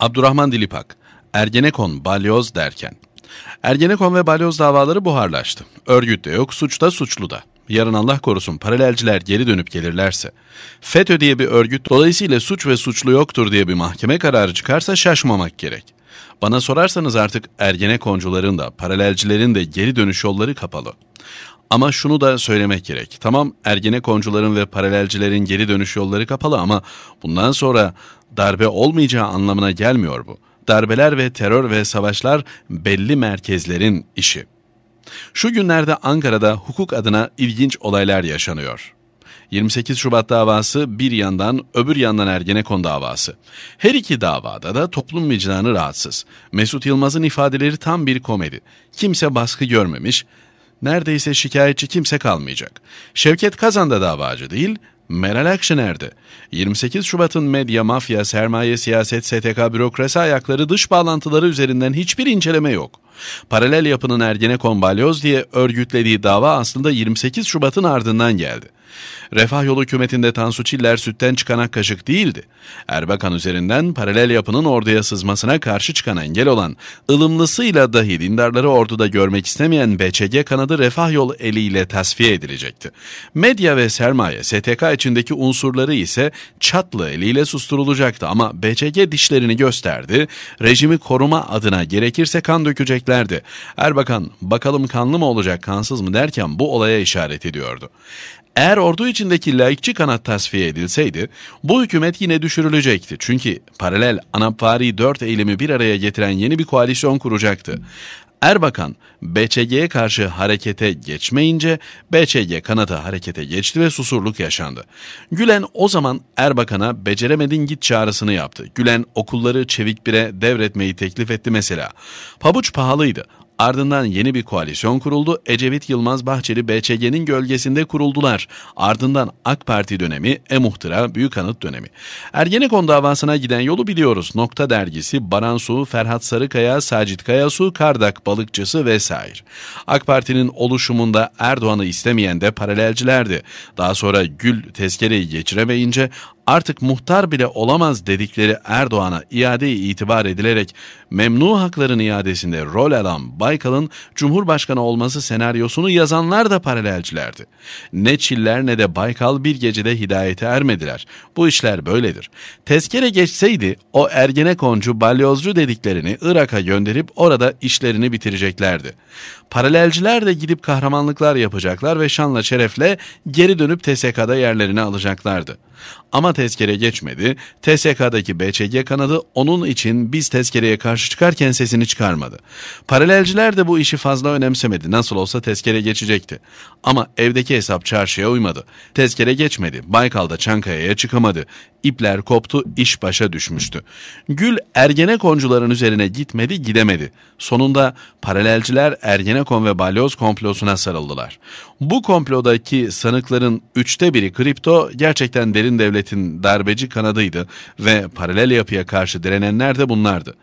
Abdurrahman Dilipak, Ergenekon, Balyoz derken. Ergenekon ve Balyoz davaları buharlaştı. Örgüt de yok, suç da suçlu da. Yarın Allah korusun paralelciler geri dönüp gelirlerse. FETÖ diye bir örgüt dolayısıyla suç ve suçlu yoktur diye bir mahkeme kararı çıkarsa şaşmamak gerek. Bana sorarsanız artık Ergenekoncuların da paralelcilerin de geri dönüş yolları kapalı. Ama şunu da söylemek gerek. Tamam Ergenekoncuların ve paralelcilerin geri dönüş yolları kapalı ama bundan sonra darbe olmayacağı anlamına gelmiyor bu. Darbeler ve terör ve savaşlar belli merkezlerin işi. Şu günlerde Ankara'da hukuk adına ilginç olaylar yaşanıyor. 28 Şubat davası bir yandan öbür yandan Ergenekon davası. Her iki davada da toplum vicdanı rahatsız. Mesut Yılmaz'ın ifadeleri tam bir komedi. Kimse baskı görmemiş, neredeyse şikayetçi kimse kalmayacak. Şevket Kazan da davacı değil, Meral Akşener'di. 28 Şubat'ın medya, mafya, sermaye, siyaset, STK, bürokrasi ayakları dış bağlantıları üzerinden hiçbir inceleme yok. Paralel yapının Ergenekon balyoz diye örgütlediği dava aslında 28 Şubat'ın ardından geldi. Refah yolu hükümetinde Tansu Çiller sütten çıkana kaşık değildi. Erbakan üzerinden paralel yapının orduya sızmasına karşı çıkan engel olan, ılımlısıyla dahi dindarları orduda görmek istemeyen BÇG kanadı refah yolu eliyle tasfiye edilecekti. Medya ve sermaye STK içindeki unsurları ise çatlı eliyle susturulacaktı ama BÇG dişlerini gösterdi, rejimi koruma adına gerekirse kan dökeceklerdi. Erbakan bakalım kanlı mı olacak kansız mı derken bu olaya işaret ediyordu. Eğer ordu içindeki laikçi kanat tasfiye edilseydi bu hükümet yine düşürülecekti. Çünkü paralel Anapvari 4 eylemi bir araya getiren yeni bir koalisyon kuracaktı. Erbakan BÇG'ye karşı harekete geçmeyince BÇG kanadı harekete geçti ve susurluk yaşandı. Gülen o zaman Erbakan'a beceremedin git çağrısını yaptı. Gülen okulları Çevik Bir'e devretmeyi teklif etti mesela. Pabuç pahalıydı Ardından yeni bir koalisyon kuruldu. Ecevit Yılmaz Bahçeli BÇG'nin gölgesinde kuruldular. Ardından AK Parti dönemi, e Büyük Anıt dönemi. Ergenekon davasına giden yolu biliyoruz. Nokta dergisi, Baransu, Ferhat Sarıkaya, Sacit Kayasu, Kardak Balıkçısı vesaire. AK Parti'nin oluşumunda Erdoğan'ı istemeyen de paralelcilerdi. Daha sonra Gül tezkereyi geçiremeyince artık muhtar bile olamaz dedikleri Erdoğan'a iade itibar edilerek memnu hakların iadesinde rol alan Baykal'ın Cumhurbaşkanı olması senaryosunu yazanlar da paralelcilerdi. Ne Çiller ne de Baykal bir gecede hidayete ermediler. Bu işler böyledir. Tezkere geçseydi o Ergenekoncu, balyozcu dediklerini Irak'a gönderip orada işlerini bitireceklerdi. Paralelciler de gidip kahramanlıklar yapacaklar ve şanla şerefle geri dönüp TSK'da yerlerini alacaklardı. Ama tezkere geçmedi. TSK'daki BÇG kanadı onun için biz tezkereye karşı çıkarken sesini çıkarmadı. Paralelciler de bu işi fazla önemsemedi. Nasıl olsa tezkere geçecekti. Ama evdeki hesap çarşıya uymadı. Tezkere geçmedi. Baykal'da Çankaya'ya çıkamadı. İpler koptu, iş başa düşmüştü. Gül Ergenekoncuların üzerine gitmedi, gidemedi. Sonunda paralelciler Ergene Ergenekon ve Balyoz komplosuna sarıldılar. Bu komplodaki sanıkların üçte biri kripto gerçekten derin devletin darbeci kanadıydı ve paralel yapıya karşı direnenler de bunlardı.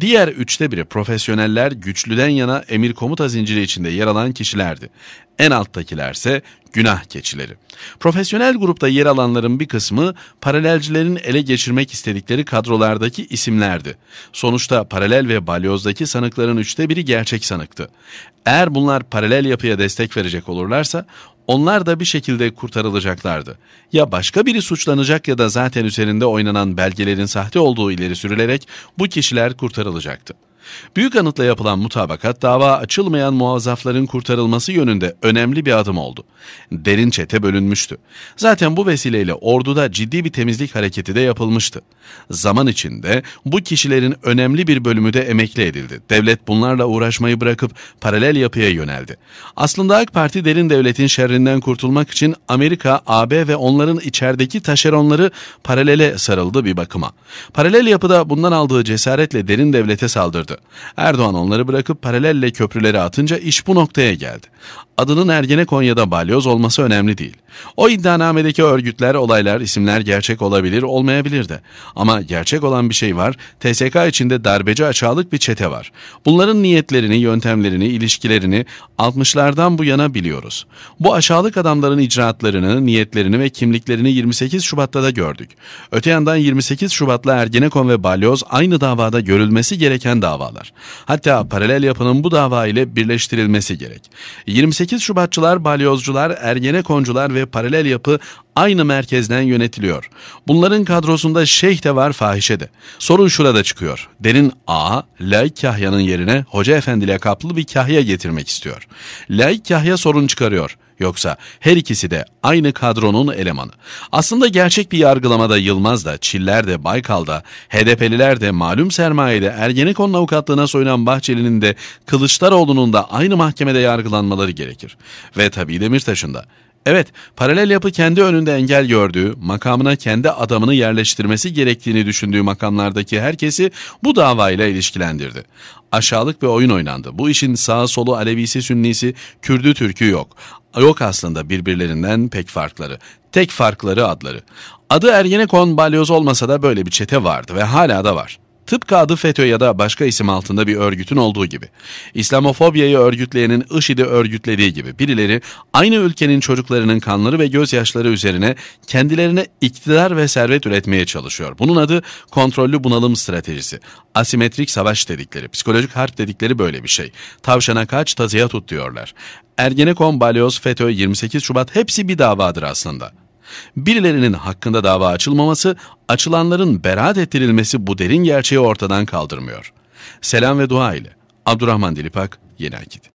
Diğer üçte biri profesyoneller güçlüden yana emir komuta zinciri içinde yer alan kişilerdi. En alttakilerse günah keçileri. Profesyonel grupta yer alanların bir kısmı paralelcilerin ele geçirmek istedikleri kadrolardaki isimlerdi. Sonuçta paralel ve balyozdaki sanıkların üçte biri gerçek sanıktı. Eğer bunlar paralel yapıya destek verecek olurlarsa onlar da bir şekilde kurtarılacaklardı. Ya başka biri suçlanacak ya da zaten üzerinde oynanan belgelerin sahte olduğu ileri sürülerek bu kişiler kurtarılacaktı. Büyük Anıt'la yapılan mutabakat dava açılmayan muazzafların kurtarılması yönünde önemli bir adım oldu. Derin çete bölünmüştü. Zaten bu vesileyle orduda ciddi bir temizlik hareketi de yapılmıştı. Zaman içinde bu kişilerin önemli bir bölümü de emekli edildi. Devlet bunlarla uğraşmayı bırakıp paralel yapıya yöneldi. Aslında AK Parti derin devletin şerrinden kurtulmak için Amerika, AB ve onların içerideki taşeronları paralele sarıldı bir bakıma. Paralel yapıda bundan aldığı cesaretle derin devlete saldırdı. Erdoğan onları bırakıp paralelle köprüleri atınca iş bu noktaya geldi adının Ergenekon ya da balyoz olması önemli değil. O iddianamedeki örgütler, olaylar, isimler gerçek olabilir, olmayabilir de. Ama gerçek olan bir şey var, TSK içinde darbeci açağlık bir çete var. Bunların niyetlerini, yöntemlerini, ilişkilerini 60'lardan bu yana biliyoruz. Bu aşağılık adamların icraatlarını, niyetlerini ve kimliklerini 28 Şubat'ta da gördük. Öte yandan 28 Şubat'la Ergenekon ve balyoz aynı davada görülmesi gereken davalar. Hatta paralel yapının bu dava ile birleştirilmesi gerek. 28 8 Şubatçılar, balyozcular, ergenekoncular ve paralel yapı aynı merkezden yönetiliyor. Bunların kadrosunda şeyh de var fahişe de. Sorun şurada çıkıyor. Derin A, Laik Kahya'nın yerine Hoca Efendi kaplı bir kahya getirmek istiyor. Laik Kahya sorun çıkarıyor. Yoksa her ikisi de aynı kadronun elemanı. Aslında gerçek bir yargılamada Yılmaz da, Çiller de, Baykal da, HDP'liler de, malum sermayede Ergenekon avukatlığına soyunan Bahçeli'nin de Kılıçdaroğlu'nun da aynı mahkemede yargılanmaları gerekir. Ve tabii Demirtaş'ın da. Evet, paralel yapı kendi önünde engel gördüğü, makamına kendi adamını yerleştirmesi gerektiğini düşündüğü makamlardaki herkesi bu davayla ilişkilendirdi. Aşağılık bir oyun oynandı. Bu işin sağ solu Alevisi, Sünnisi, Kürdü, Türkü yok. Yok aslında birbirlerinden pek farkları. Tek farkları adları. Adı Ergenekon balyoz olmasa da böyle bir çete vardı ve hala da var. Tıpkı adı FETÖ ya da başka isim altında bir örgütün olduğu gibi. İslamofobyayı örgütleyenin IŞİD'i örgütlediği gibi birileri aynı ülkenin çocuklarının kanları ve gözyaşları üzerine kendilerine iktidar ve servet üretmeye çalışıyor. Bunun adı kontrollü bunalım stratejisi. Asimetrik savaş dedikleri, psikolojik harp dedikleri böyle bir şey. Tavşana kaç, tazıya tut diyorlar. Ergenekon, Balyoz, FETÖ, 28 Şubat hepsi bir davadır aslında. Birilerinin hakkında dava açılmaması, açılanların beraat ettirilmesi bu derin gerçeği ortadan kaldırmıyor. Selam ve dua ile. Abdurrahman Dilipak, Yeni Akit.